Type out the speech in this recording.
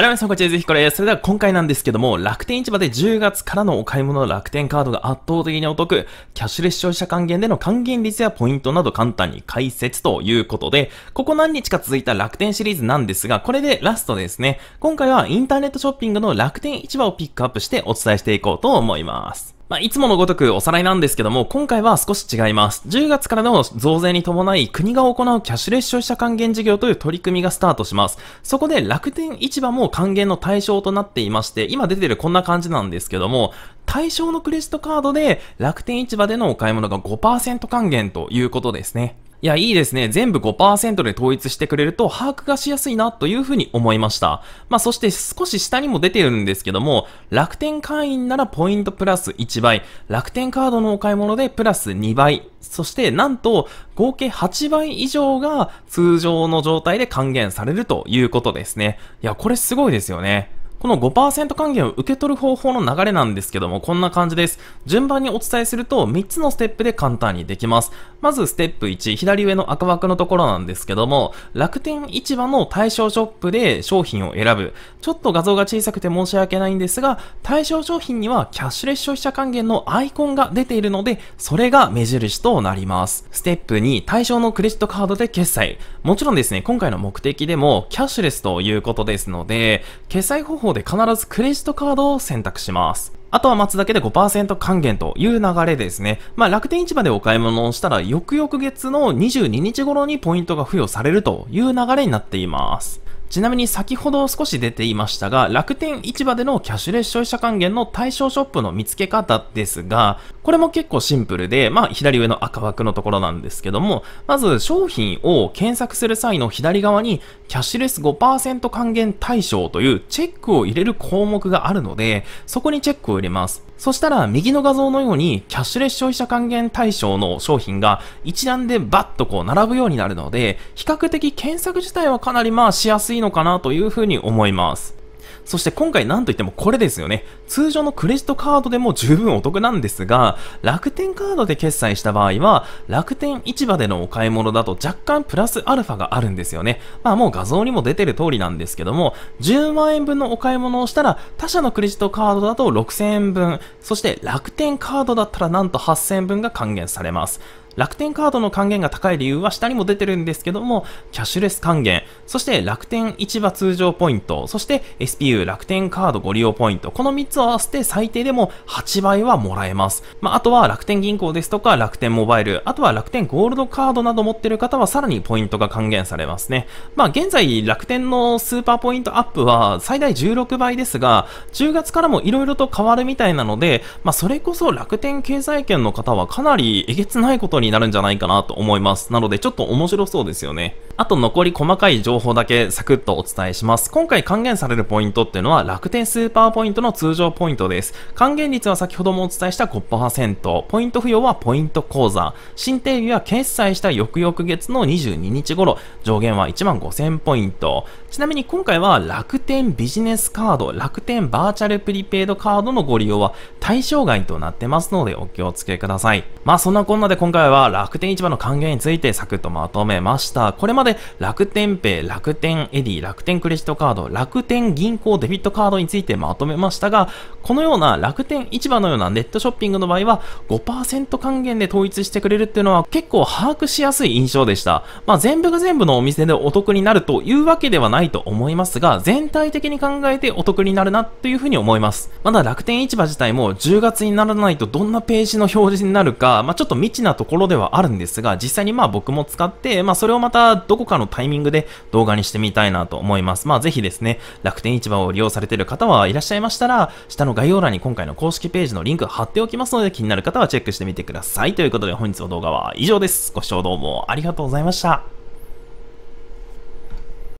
はい、皆さん、こちらぜひこれ。それでは今回なんですけども、楽天市場で10月からのお買い物の楽天カードが圧倒的にお得、キャッシュレス消費者還元での還元率やポイントなど簡単に解説ということで、ここ何日か続いた楽天シリーズなんですが、これでラストですね。今回はインターネットショッピングの楽天市場をピックアップしてお伝えしていこうと思います。まあ、いつものごとくおさらいなんですけども、今回は少し違います。10月からの増税に伴い、国が行うキャッシュレス消費者還元事業という取り組みがスタートします。そこで楽天市場も還元の対象となっていまして、今出てるこんな感じなんですけども、対象のクレジットカードで楽天市場でのお買い物が5%還元ということですね。いや、いいですね。全部5%で統一してくれると把握がしやすいなというふうに思いました。まあ、そして少し下にも出てるんですけども、楽天会員ならポイントプラス1倍、楽天カードのお買い物でプラス2倍、そしてなんと合計8倍以上が通常の状態で還元されるということですね。いや、これすごいですよね。この5%還元を受け取る方法の流れなんですけども、こんな感じです。順番にお伝えすると、3つのステップで簡単にできます。まず、ステップ1、左上の赤枠のところなんですけども、楽天市場の対象ショップで商品を選ぶ。ちょっと画像が小さくて申し訳ないんですが、対象商品にはキャッシュレス消費者還元のアイコンが出ているので、それが目印となります。ステップ2、対象のクレジットカードで決済。もちろんですね、今回の目的でも、キャッシュレスということですので、決済方法で必ずクレジットカードを選択します。あとは待つだけで5%還元という流れですね。まあ楽天市場でお買い物をしたら翌々月の22日頃にポイントが付与されるという流れになっています。ちなみに先ほど少し出ていましたが、楽天市場でのキャッシュレス消費者還元の対象ショップの見つけ方ですが、これも結構シンプルで、まあ左上の赤枠のところなんですけども、まず商品を検索する際の左側に、キャッシュレス5%還元対象というチェックを入れる項目があるので、そこにチェックを入れます。そしたら、右の画像のように、キャッシュレス消費者還元対象の商品が一覧でバッとこう並ぶようになるので、比較的検索自体はかなりまあしやすいのかなというふうに思います。そして今回なんといってもこれですよね。通常のクレジットカードでも十分お得なんですが、楽天カードで決済した場合は、楽天市場でのお買い物だと若干プラスアルファがあるんですよね。まあもう画像にも出てる通りなんですけども、10万円分のお買い物をしたら、他社のクレジットカードだと6000円分、そして楽天カードだったらなんと8000円分が還元されます。楽天カードの還元が高い理由は下にも出てるんですけども、キャッシュレス還元、そして楽天市場通常ポイント、そして SPU 楽天カードご利用ポイント、この3つを合わせて最低でも8倍はもらえます。まあ、あとは楽天銀行ですとか楽天モバイル、あとは楽天ゴールドカードなど持ってる方はさらにポイントが還元されますね。まあ、現在楽天のスーパーポイントアップは最大16倍ですが、10月からも色々と変わるみたいなので、まあ、それこそ楽天経済圏の方はかなりえげつないことになるんじゃないかなと思います。なのでちょっと面白そうですよね。あと残り細かい情報だけサクッとお伝えします。今回還元されるポイントっていうのは楽天スーパーポイントの通常ポイントです。還元率は先ほどもお伝えした5%、ポイント付与はポイント口座、新定義は決済した翌々月の22日頃、上限は1万5000ポイント。ちなみに今回は楽天ビジネスカード、楽天バーチャルプリペイドカードのご利用は対象外となってますのでお気をつけください。まあそんなこんなで今回は回は楽天市場の還元についてサクッとまとめました。これまで楽天ペイ、楽天エディ、楽天クレジットカード、楽天銀行デビットカードについてまとめましたが、このような楽天市場のようなネットショッピングの場合は5%還元で統一してくれるっていうのは結構把握しやすい印象でした。まあ全部が全部のお店でお得になるというわけではないと思いますが、全体的に考えてお得になるなというふうに思います。まだ楽天市場自体も10月にならないとどんなページの表示になるか、まあちょっと未知なところろではあるんですが、実際にまあ僕も使って、まあそれをまたどこかのタイミングで動画にしてみたいなと思います。まあぜひですね、楽天市場を利用されている方はいらっしゃいましたら、下の概要欄に今回の公式ページのリンク貼っておきますので、気になる方はチェックしてみてください。ということで本日の動画は以上です。ご視聴どうもありがとうございました。